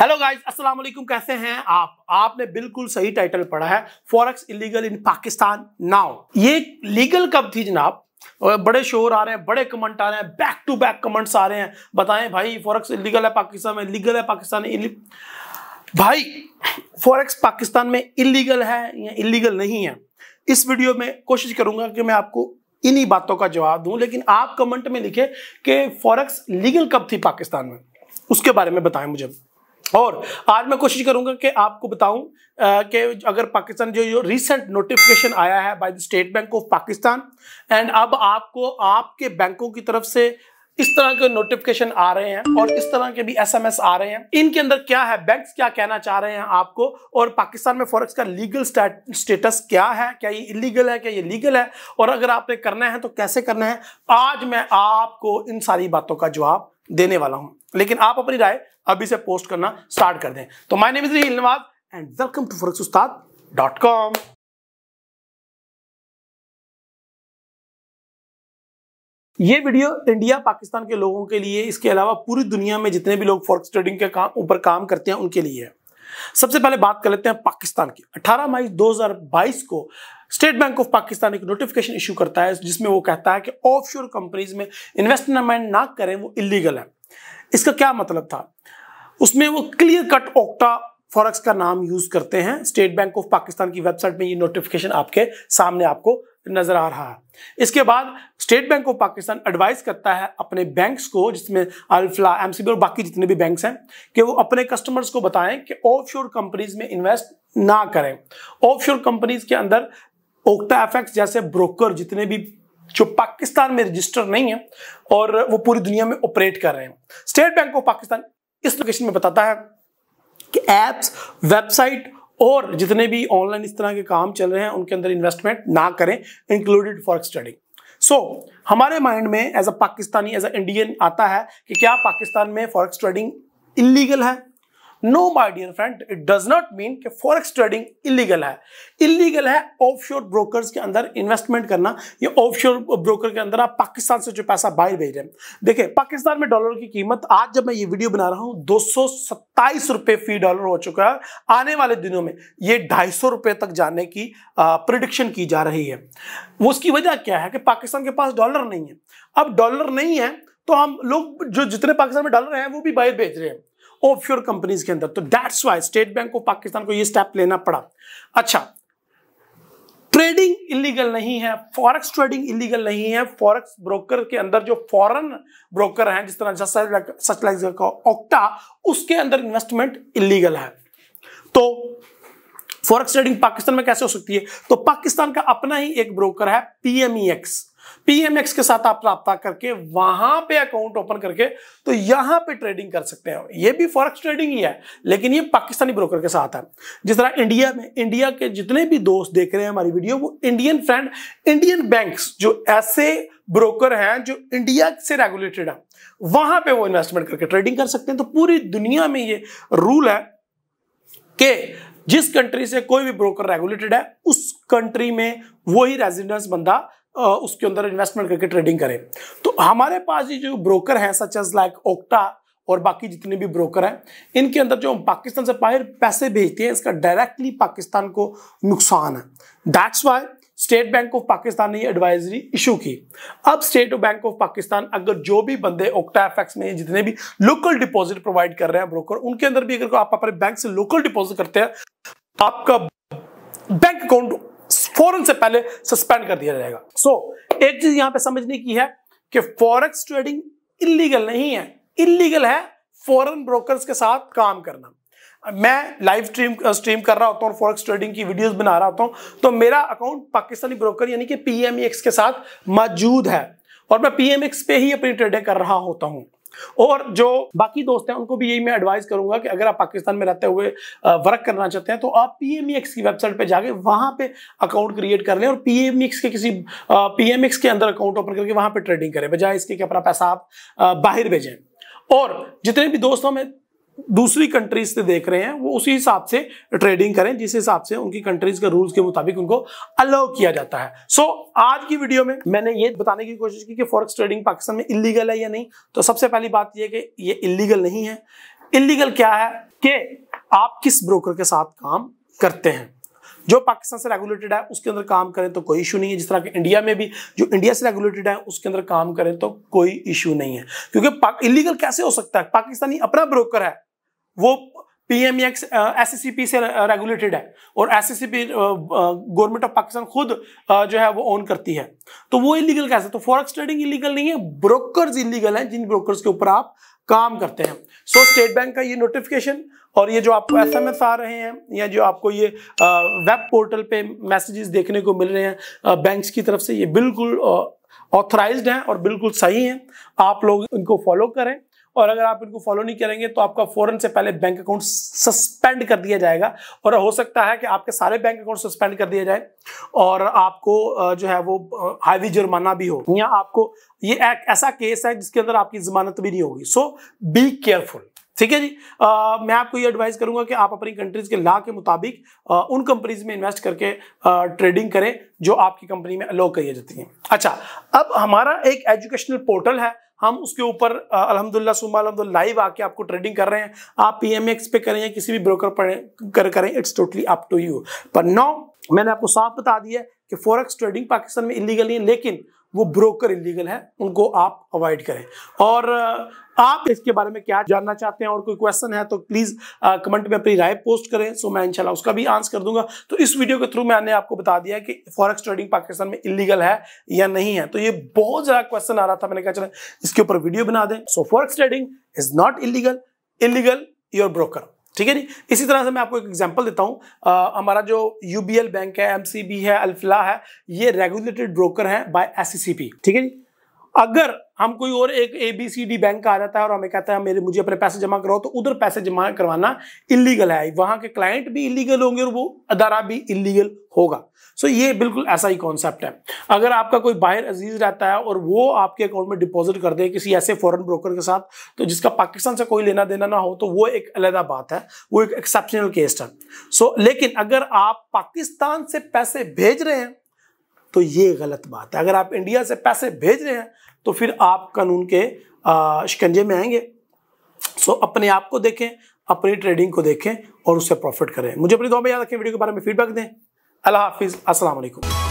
hello guys अस्सलाम वालेकुम कैसे हैं आप आपने बिल्कुल सही टाइटल पढ़ा है forex illegal in Pakistan now ये लीगल कब थी जनाब बड़े शोर आ रहे हैं बड़े कमेंट आ रहे हैं बैक टू बैक कमेंट्स आ रहे हैं बताएं भाई फॉरेक्स इलीगल है पाकिस्तान में लीगल है पाकिस्तान में भाई फॉरेक्स पाकिस्तान में इलीगल है या इलीगल नहीं है इस वीडियो में कोशिश करूंगा कि मैं आपको इन्हीं बातों का जवाब दूं लेकिन आप कमेंट में लिखे कि फॉरेक्स लीगल कब थी पाकिस्तान में उसके बारे में बताएं मुझे और आज मैं कोशिश करूंगा कि आपको बताऊं कि अगर पाकिस्तान जो रिसेंट नोटिफिकेशन आया है by the State Bank of Pakistan and अब आपको आपके बैंकों की तरफ से इस तरह के नोटिफिकेशन आ रहे हैं और इस तरह के भी एसएमएस आ रहे हैं इनके अंदर क्या है बैंक्स क्या कहना चाह रहे हैं आपको और पाकिस्तान में फॉरेक्स का लीगल स्टेटस क्या है क्या ये इलीगल है क्या ये लीगल है और अगर आपने करना है तो कैसे करना है आज मैं आपको इन सारी बातों का जवाब देने वाला हूं लेकिन आप अपनी राय अभी से पोस्ट करना स्टार्ट कर दें तो my name is Raheel Nawaz and welcome to forex Ustad dot com ये वीडियो इंडिया पाकिस्तान के लोगों के लिए इसके अलावा पूरी दुनिया में जितने भी लोग फॉरेक्स ट्रेडिंग के काम ऊपर काम करते हैं उनके लिए है सबसे पहले बात कर लेते हैं पाकिस्तान की 18 मई 2022 को स्टेट बैंक ऑफ पाकिस्तान एक नोटिफिकेशन इशू करता है जिसमें वो कहता है कि ऑफशोर कंपनीज में इन्वेस्टमेंट ना करें वो इलीगल है इसका क्या मतलब था उसमें वो क्लियर कट ओक्टा फॉरेक्स का नाम यूज करते हैं स्टेट बैंक ऑफ पाकिस्तान की वेबसाइट में ये नोटिफिकेशन आपके सामने आपको नजर आ रहा है इसके बाद State Bank of Pakistan advise करता है अपने बैंक्स को जिसमें अल्फला एमसीबी और बाकी जितने भी बैंक्स हैं कि वो अपने कस्टमर्स को बताएं कि ऑफ कंपनीज में इन्वेस्ट ना करें ऑफ कंपनीज के अंदर ओक्टा एफेक्ट जैसे ब्रोकर जितने भी जो पाकिस्तान में रजिस्टर नहीं है और वो पूरी दुनिया में ऑपरेट कर रहे हैं स्टेट बैंक ऑफ पाकिस्तान इस लोकेशन में बताता है कि एप्स वेबसाइट और जितने भी ऑनलाइन इस तरह के काम चल रहे हैं उनके अंदर इन्वेस्टमेंट ना करें included for studying so so, हमारे माइंड में as a Pakistani as a Indian आता है कि क्या पाकिस्तान में फॉरेक्स ट्रेडिंग इलीगल है no my dear friend it does not mean कि फॉरेक्स ट्रेडिंग इलीगल है इलीगल है ऑफशोर ब्रोकर्स के अंदर इन्वेस्टमेंट करना या ऑफशोर ब्रोकर के अंदर आप पाकिस्तान से जो पैसा बाहर भेज रहे हैं देखिए पाकिस्तान में डॉलर की कीमत आज जब मैं ये वीडियो बना रहा हूं दो रुपए फी डॉलर हो चुका है आने वाले दिनों में ये ढाई रुपए तक जाने की प्रिडिक्शन की जा रही है उसकी वजह क्या है कि पाकिस्तान के पास डॉलर नहीं है अब डॉलर नहीं है तो हम लोग जो जितने पाकिस्तान में डॉलर हैं वो भी बाहर भेज रहे हैं ऑफशोर कंपनीज के अंदर तो that's why State Bank of Pakistan को यह स्टेप लेना पड़ा अच्छा ट्रेडिंग इलीगल नहीं है फॉरेक्स ट्रेडिंग इलीगल नहीं है फॉरेक्स ब्रोकर के अंदर जो फॉरेन ब्रोकर हैं जिस तरह सच लाइक ऑक्टा उसके अंदर इन्वेस्टमेंट इलीगल है तो फॉरेक्स ट्रेडिंग पाकिस्तान में कैसे हो सकती है तो पाकिस्तान का अपना ही एक ब्रोकर है पीएमईएक्स पीएमएक्स के साथ आप रहा करके वहां पे अकाउंट ओपन करके तो यहां पे ट्रेडिंग कर सकते हैं ये भी फॉरेक्स ट्रेडिंग ही है लेकिन ये पाकिस्तानी ब्रोकर के साथ है जिस तरह इंडिया में इंडिया के जितने भी दोस्त देख रहे हैं हमारी वीडियो वो इंडियन फ्रेंड इंडियन बैंक जो ऐसे ब्रोकर हैं जो इंडिया से रेगुलेटेड है वहां पर वो इन्वेस्टमेंट करके ट्रेडिंग कर सकते हैं तो पूरी दुनिया में ये रूल है कि जिस कंट्री से कोई भी ब्रोकर रेगुलेटेड है उस कंट्री में वही रेजिडेंस बंदा उसके अंदर इन्वेस्टमेंट करके ट्रेडिंग करें तो हमारे पास ये जो ब्रोकर हैं सच एज लाइक ओक्टा और बाकी जितने भी ब्रोकर हैं इनके अंदर जो हम पाकिस्तान से बाहर पैसे भेजते हैं इसका डायरेक्टली पाकिस्तान को नुकसान है that's why State Bank of Pakistan ने ये एडवाइजरी इशू की अब स्टेट बैंक ऑफ पाकिस्तान अगर जो भी बंदे ओक्टा एफएक्स में जितने भी लोकल डिपॉजिट प्रोवाइड कर रहे हैं ब्रोकर उनके अंदर भी अगर आप अपने बैंक से लोकल डिपॉजिट करते हैं आपका बैंक अकाउंट फौरन से पहले सस्पेंड कर दिया जाएगा सो so, एक चीज यहां पे समझने की है कि फॉरेक्स ट्रेडिंग इलीगल नहीं है इलीगल है फॉरेन ब्रोकर्स के साथ काम करना मैं लाइव स्ट्रीम स्ट्रीम कर रहा होता हूँ फॉरेक्स ट्रेडिंग की वीडियोस बना रहा होता हूँ तो मेरा अकाउंट पाकिस्तानी ब्रोकर यानी कि पीएमएक्स के साथ मौजूद है और मैं पीएमएक्स पे ही अपनी ट्रेडिंग कर रहा होता हूँ और जो बाकी दोस्त हैं उनको भी यही मैं एडवाइस करूंगा कि अगर आप पाकिस्तान में रहते हुए वर्क करना चाहते हैं तो आप पीएमएक्स की वेबसाइट पर जाके वहां पे अकाउंट क्रिएट कर लें और पीएमएक्स के किसी पीएमएक्स के अंदर अकाउंट ओपन करके वहां पर ट्रेडिंग करें बजाय इसके कि अपना पैसा आप बाहर भेजें और जितने भी दोस्तों में दूसरी कंट्रीज से देख रहे हैं वो उसी हिसाब से ट्रेडिंग करें जिस हिसाब से उनकी कंट्रीज के रूल्स के मुताबिक उनको अलाउ किया जाता है सो so, आज की वीडियो में मैंने ये बताने की कोशिश की कि फॉरेक्स ट्रेडिंग पाकिस्तान में इलीगल है या नहीं तो सबसे पहली बात यह कि ये इलीगल नहीं है इलीगल क्या है कि आप किस ब्रोकर के साथ काम करते हैं जो पाकिस्तान से रेगुलेटेड है उसके अंदर काम करें तो कोई इशू नहीं है जिस तरह के इंडिया में भी जो इंडिया से रेगुलेटेड है उसके अंदर काम करें तो कोई इशू नहीं है क्योंकि इलीगल कैसे हो सकता है पाकिस्तानी अपना ब्रोकर है वो PMX SCCP e uh, e से रेगुलेटेड uh, है और एससीसीपी गवर्नमेंट ऑफ पाकिस्तान खुद uh, जो है वो ओन करती है तो वो इलीगल कैसे तो फॉरेक्स ट्रेडिंग इलीगल नहीं है ब्रोकर्स इलीगल हैं जिन ब्रोकर्स के ऊपर आप काम करते हैं सो स्टेट बैंक का ये नोटिफिकेशन और ये जो आपको एसएमएस आ रहे हैं या जो आपको ये वेब पोर्टल पे मैसेजेस देखने को मिल रहे हैं बैंक्स की तरफ से ये बिल्कुल ऑथराइज्ड हैं और बिल्कुल सही हैं आप लोग इनको फॉलो करें और अगर आप इनको फॉलो नहीं करेंगे तो आपका फौरन से पहले बैंक अकाउंट सस्पेंड कर दिया जाएगा और हो सकता है कि आपके सारे बैंक अकाउंट सस्पेंड कर दिया जाए और आपको जो है वो हाईवी जुर्माना भी हो या आपको ये एक ऐसा केस है जिसके अंदर आपकी जमानत भी नहीं होगी सो बी केयरफुल ठीक है जी आ, मैं आपको ये एडवाइस करूंगा कि आप अपनी कंट्रीज के ला के मुताबिक आ, उन कंपनीज में इन्वेस्ट करके आ, ट्रेडिंग करें जो आपकी कंपनी में अलो करी जाती है अच्छा अब हमारा एक एजुकेशनल पोर्टल है हम उसके ऊपर अलहमदुल्ला सुबह अलहमद लाइव आके आपको ट्रेडिंग कर रहे हैं आप पी एम एक्स पे करें या किसी भी ब्रोकर पर कर करें it's totally up to you पर नौ मैंने आपको साफ बता दिया कि फॉरेक्स ट्रेडिंग पाकिस्तान में इलीगल नहीं है लेकिन वो ब्रोकर इलीगल है उनको आप अवॉइड करें और आप इसके बारे में क्या जानना चाहते हैं और कोई क्वेश्चन है तो प्लीज कमेंट uh, में अपनी राय पोस्ट करें सो मैं इंशाल्लाह उसका भी आंसर कर दूंगा तो इस वीडियो के थ्रू मैंने आपको बता दिया कि फॉरेक्स ट्रेडिंग पाकिस्तान में इलीगल है या नहीं है तो ये बहुत ज्यादा क्वेश्चन आ रहा था मैंने कहा चलो इसके ऊपर वीडियो बना दें so forex trading is not illegal illegal your broker ठीक है जी इसी तरह से मैं आपको एक एग्जांपल देता हूं uh, हमारा जो यूबीएल बैंक है एमसीबी है अल्फिला है ये रेगुलेटेड ब्रोकर है बाय एससीसीपी ठीक है जी अगर हम कोई और एक A B C D bank का आ जाता है और हमें कहता है मेरे मुझे अपने पैसे जमा कराओ तो उधर पैसे जमा करवाना इलीगल है वहां के क्लाइंट भी इलीगल होंगे और वो अदारा भी इलीगल होगा सो so, ये बिल्कुल ऐसा ही कॉन्सेप्ट है अगर आपका कोई बाहर अजीज रहता है और वो आपके अकाउंट में डिपॉजिट कर दे किसी ऐसे फॉरन ब्रोकर के साथ तो जिसका पाकिस्तान से कोई लेना देना ना हो तो वो एक अलहदा बात है वो एक एक्सेप्शनल केस है सो so, लेकिन अगर आप पाकिस्तान से पैसे भेज रहे हैं तो ये गलत बात है अगर आप इंडिया से पैसे भेज रहे हैं तो फिर आप कानून के शिकंजे में आएंगे सो अपने आप को देखें अपनी ट्रेडिंग को देखें और उससे प्रॉफिट करें मुझे अपनी दो में याद रखें वीडियो के बारे में फीडबैक दें अल्लाह हाफिज़ असलम